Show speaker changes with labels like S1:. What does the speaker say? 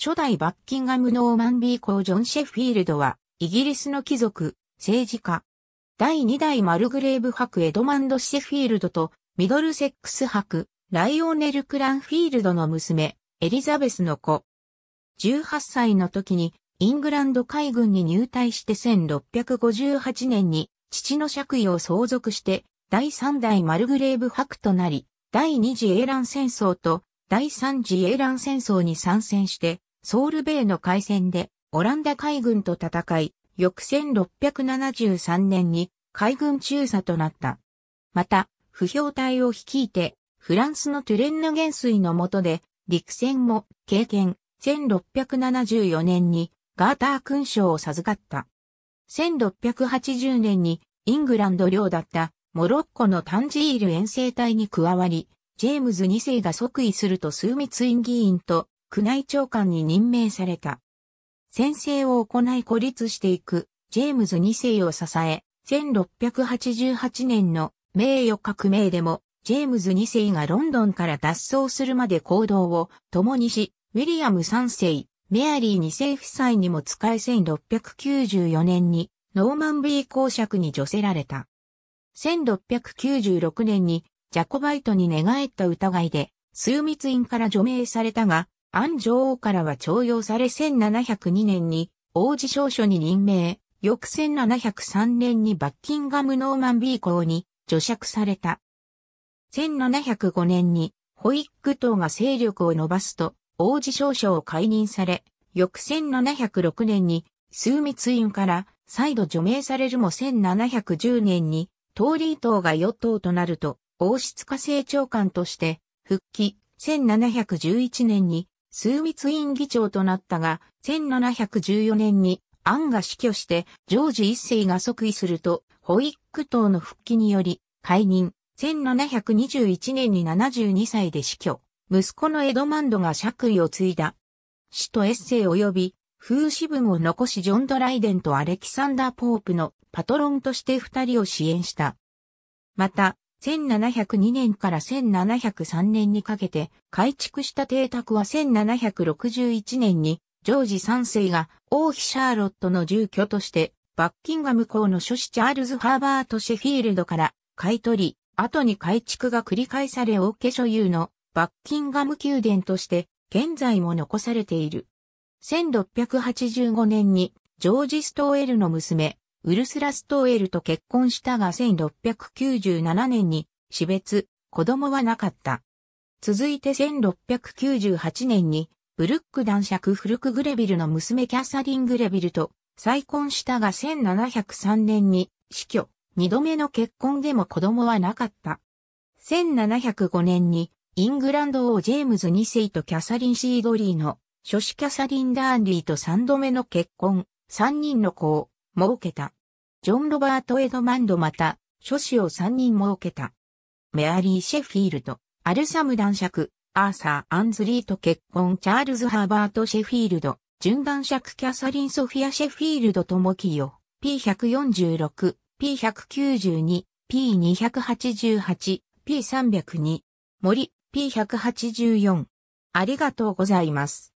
S1: 初代バッキンガムノーマンビー公ジョン・シェフィールドは、イギリスの貴族、政治家。第2代マルグレーブ伯エドマンド・シェフィールドと、ミドルセックス伯、ライオネル・クランフィールドの娘、エリザベスの子。18歳の時に、イングランド海軍に入隊して1658年に、父の爵位を相続して、第3代マルグレーブ伯となり、第2次英乱戦争と、第3次英乱戦争に参戦して、ソウルベイの海戦でオランダ海軍と戦い、翌1673年に海軍中佐となった。また、不評隊を率いて、フランスのトゥレンヌ元帥の下で、陸戦も経験、1674年にガーター勲章を授かった。1680年にイングランド領だったモロッコのタンジール遠征隊に加わり、ジェームズ2世が即位すると数密院議員と宮内長官に任命された。先制を行い孤立していく、ジェームズ2世を支え、1688年の名誉革命でも、ジェームズ2世がロンドンから脱走するまで行動を共にし、ウィリアム3世、メアリー2世夫妻にも使え1694年にノーマンビー公爵に除せられた。1696年にジャコバイトに寝返った疑いで、枢密院から除名されたが、アン女王からは徴用され1702年に王子少書に任命、翌1703年にバッキンガム・ノーマンビー校に除釈された。1705年にホイック党が勢力を伸ばすと王子少書を解任され、翌1706年に枢密院から再度除名されるも1710年にトーリー党が与党となると王室家政長官として復帰1711年に枢密院議長となったが、1714年にアンが死去して、ジョージ一世が即位すると、ホイック党の復帰により、解任、1721年に72歳で死去、息子のエドマンドが爵位を継いだ。死とエッセイ及び、風刺文を残しジョン・ドライデンとアレキサンダー・ポープのパトロンとして二人を支援した。また、1702年から1703年にかけて改築した邸宅は1761年にジョージ3世が王妃シャーロットの住居としてバッキンガム校の諸子チャールズ・ハーバート・シェフィールドから買い取り、後に改築が繰り返され王家所有のバッキンガム宮殿として現在も残されている。1685年にジョージ・ストーエルの娘、ウルスラ・ストーエルと結婚したが1697年に死別、子供はなかった。続いて1698年にブルック男爵フルク・グレビルの娘キャサリン・グレビルと再婚したが1703年に死去、二度目の結婚でも子供はなかった。1705年にイングランド王ジェームズ2世とキャサリン・シードリーの諸子キャサリン・ダーンリーと三度目の結婚、三人の子を設けた。ジョン・ロバート・エドマンドまた、諸子を3人設けた。メアリー・シェフィールド、アルサム男爵、アーサー・アンズリーと結婚チャールズ・ハーバート・シェフィールド、準男爵キャサリン・ソフィア・シェフィールドともきよ、P146、P192、P288、P302、森、P184。ありがとうございます。